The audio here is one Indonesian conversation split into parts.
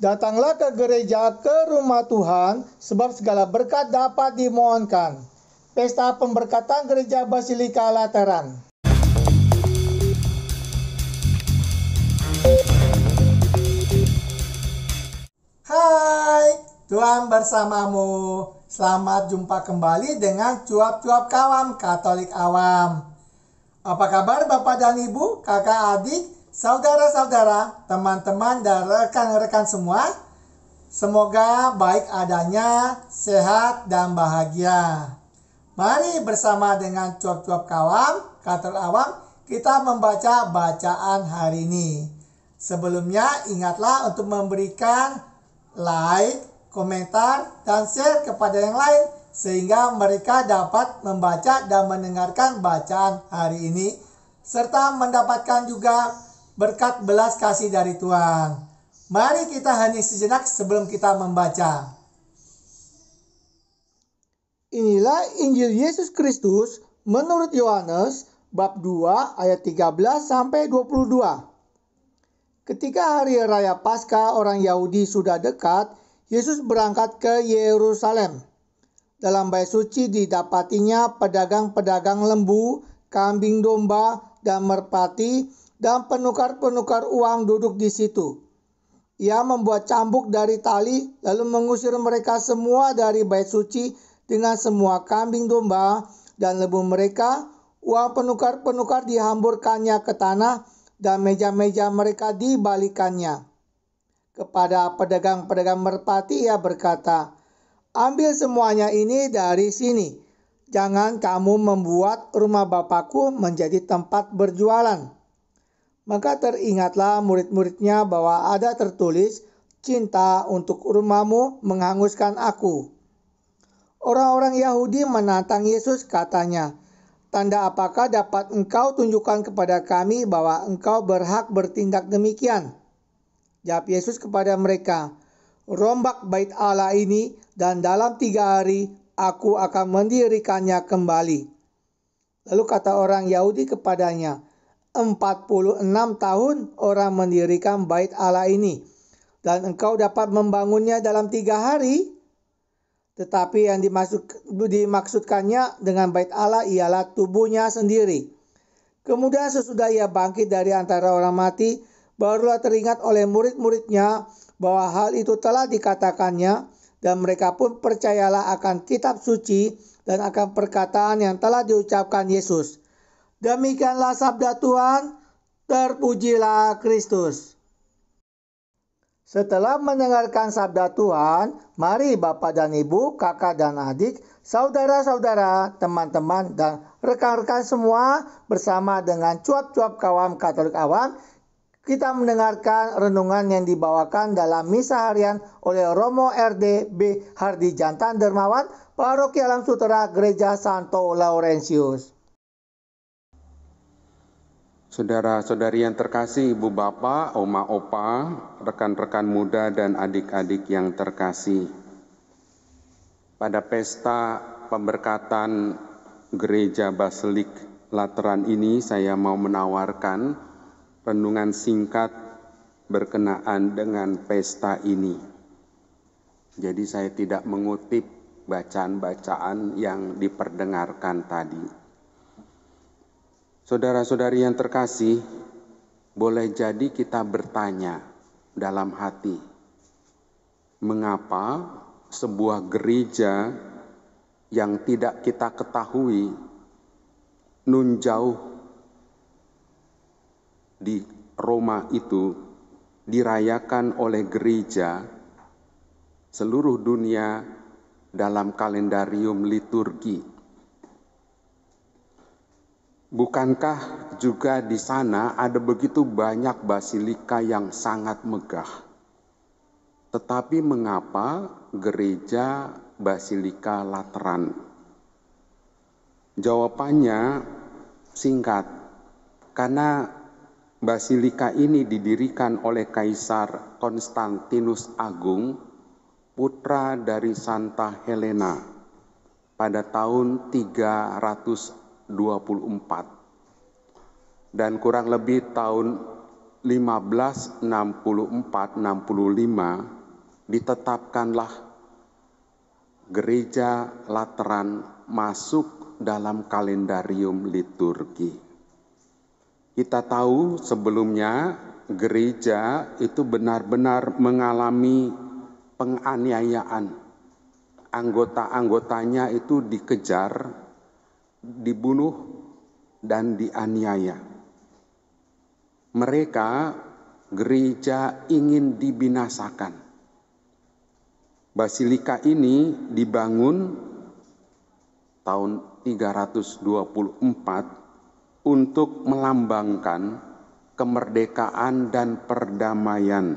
Datanglah ke gereja, ke rumah Tuhan, sebab segala berkat dapat dimohonkan. Pesta Pemberkatan Gereja Basilika Lateran. Hai, Tuhan bersamamu. Selamat jumpa kembali dengan cuap-cuap kawan Katolik awam. Apa kabar Bapak dan Ibu, kakak adik, Saudara-saudara, teman-teman dan rekan-rekan semua, semoga baik adanya, sehat dan bahagia. Mari bersama dengan cuap-cuap kawam, kater awam, kita membaca bacaan hari ini. Sebelumnya, ingatlah untuk memberikan like, komentar, dan share kepada yang lain sehingga mereka dapat membaca dan mendengarkan bacaan hari ini serta mendapatkan juga berkat belas kasih dari Tuhan. Mari kita hening sejenak sebelum kita membaca. Inilah Injil Yesus Kristus menurut Yohanes bab 2 ayat 13 sampai 22. Ketika hari raya Paskah orang Yahudi sudah dekat, Yesus berangkat ke Yerusalem. Dalam bait suci didapatinya pedagang-pedagang lembu, kambing domba, dan merpati dan penukar-penukar uang duduk di situ. Ia membuat cambuk dari tali, lalu mengusir mereka semua dari bait suci dengan semua kambing domba dan lembu mereka. Uang penukar-penukar dihamburkannya ke tanah, dan meja-meja mereka dibalikannya. Kepada pedagang-pedagang merpati, ia berkata, "Ambil semuanya ini dari sini. Jangan kamu membuat rumah bapakku menjadi tempat berjualan." Maka teringatlah murid-muridnya bahwa ada tertulis, cinta untuk rumahmu menghanguskan aku. Orang-orang Yahudi menantang Yesus katanya, Tanda apakah dapat engkau tunjukkan kepada kami bahwa engkau berhak bertindak demikian? Jawab Yesus kepada mereka, Rombak bait Allah ini dan dalam tiga hari aku akan mendirikannya kembali. Lalu kata orang Yahudi kepadanya, 46 tahun orang mendirikan bait Allah ini. Dan engkau dapat membangunnya dalam tiga hari. Tetapi yang dimaksud, dimaksudkannya dengan bait Allah ialah tubuhnya sendiri. Kemudian sesudah ia bangkit dari antara orang mati, barulah teringat oleh murid-muridnya bahwa hal itu telah dikatakannya dan mereka pun percayalah akan kitab suci dan akan perkataan yang telah diucapkan Yesus. Demikianlah sabda Tuhan, terpujilah Kristus. Setelah mendengarkan sabda Tuhan, mari Bapak dan Ibu, kakak dan adik, saudara-saudara, teman-teman, dan rekan-rekan semua bersama dengan cuap-cuap kawam Katolik Awam, kita mendengarkan renungan yang dibawakan dalam misa harian oleh Romo RD B. Hardi Jantan Dermawan, Paroki Alam Sutera Gereja Santo Laurentius. Saudara-saudari yang terkasih, ibu bapak, oma opa, rekan-rekan muda dan adik-adik yang terkasih. Pada pesta pemberkatan gereja Basilik Lateran ini saya mau menawarkan renungan singkat berkenaan dengan pesta ini. Jadi saya tidak mengutip bacaan-bacaan yang diperdengarkan tadi. Saudara-saudari yang terkasih, boleh jadi kita bertanya dalam hati, mengapa sebuah gereja yang tidak kita ketahui nun jauh di Roma itu dirayakan oleh gereja seluruh dunia dalam kalendarium liturgi Bukankah juga di sana ada begitu banyak basilika yang sangat megah? Tetapi mengapa gereja Basilika Lateran? Jawabannya singkat, karena basilika ini didirikan oleh Kaisar Konstantinus Agung, putra dari Santa Helena, pada tahun 300. 24 dan kurang lebih tahun 1564 65 ditetapkanlah gereja Lateran masuk dalam kalendarium liturgi. Kita tahu sebelumnya gereja itu benar-benar mengalami penganiayaan. Anggota-anggotanya itu dikejar dibunuh dan dianiaya. Mereka gereja ingin dibinasakan. Basilika ini dibangun tahun 324 untuk melambangkan kemerdekaan dan perdamaian.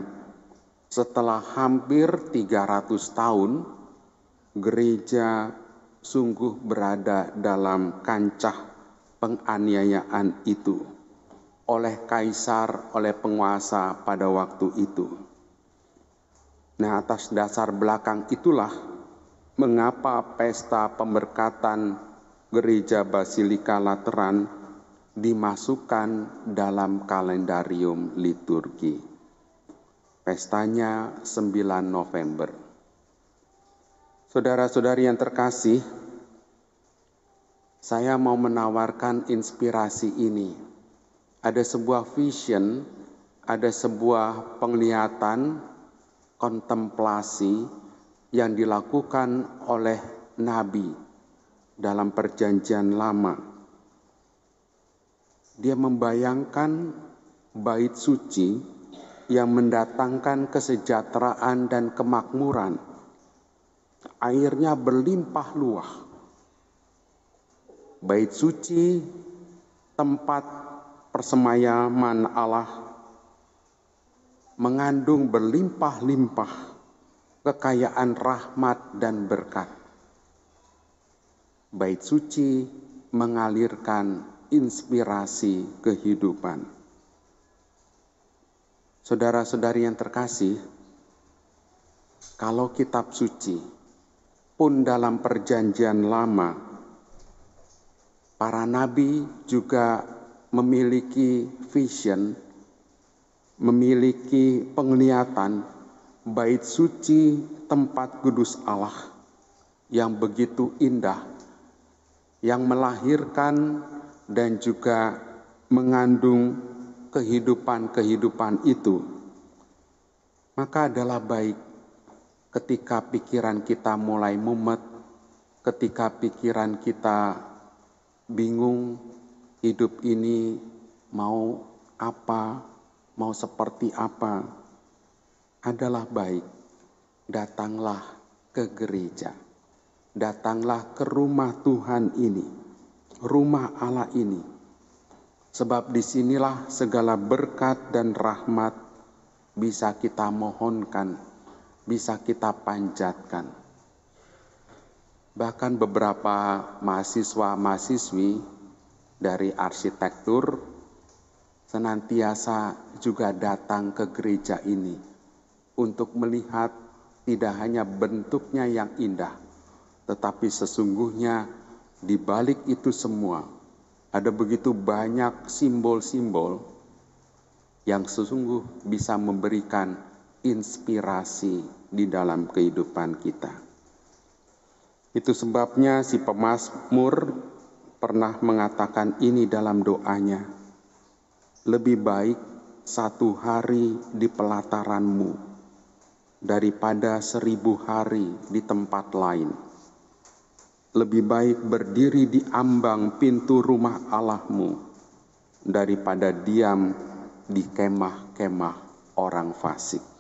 Setelah hampir 300 tahun, gereja sungguh berada dalam kancah penganiayaan itu oleh kaisar, oleh penguasa pada waktu itu. Nah, atas dasar belakang itulah mengapa pesta pemberkatan gereja Basilika Lateran dimasukkan dalam kalendarium liturgi. Pestanya 9 November. Saudara-saudari yang terkasih, saya mau menawarkan inspirasi ini. Ada sebuah vision, ada sebuah penglihatan, kontemplasi yang dilakukan oleh Nabi dalam Perjanjian Lama. Dia membayangkan bait suci yang mendatangkan kesejahteraan dan kemakmuran airnya berlimpah luah. Bait suci tempat persemayaman Allah mengandung berlimpah-limpah kekayaan rahmat dan berkat. Bait suci mengalirkan inspirasi kehidupan. Saudara-saudari yang terkasih, kalau kitab suci pun dalam perjanjian lama, para nabi juga memiliki vision, memiliki penglihatan bait suci tempat kudus Allah yang begitu indah, yang melahirkan dan juga mengandung kehidupan-kehidupan itu. Maka adalah baik ketika pikiran kita mulai mumet, ketika pikiran kita bingung hidup ini mau apa, mau seperti apa, adalah baik. Datanglah ke gereja, datanglah ke rumah Tuhan ini, rumah Allah ini, sebab disinilah segala berkat dan rahmat bisa kita mohonkan bisa kita panjatkan. Bahkan beberapa mahasiswa-mahasiswi dari arsitektur senantiasa juga datang ke gereja ini untuk melihat tidak hanya bentuknya yang indah, tetapi sesungguhnya di balik itu semua ada begitu banyak simbol-simbol yang sesungguh bisa memberikan inspirasi di dalam kehidupan kita. Itu sebabnya si pemazmur pernah mengatakan ini dalam doanya. Lebih baik satu hari di pelataranmu daripada seribu hari di tempat lain. Lebih baik berdiri di ambang pintu rumah Allahmu daripada diam di kemah-kemah orang fasik.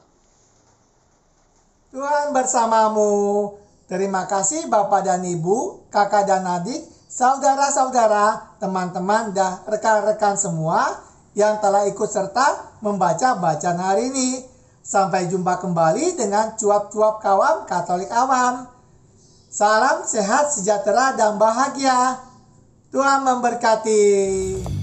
Tuhan bersamamu. Terima kasih Bapak dan Ibu, kakak dan adik, saudara-saudara, teman-teman, dan rekan-rekan semua yang telah ikut serta membaca bacaan hari ini. Sampai jumpa kembali dengan cuap-cuap kawan Katolik Awam. Salam sehat, sejahtera, dan bahagia. Tuhan memberkati.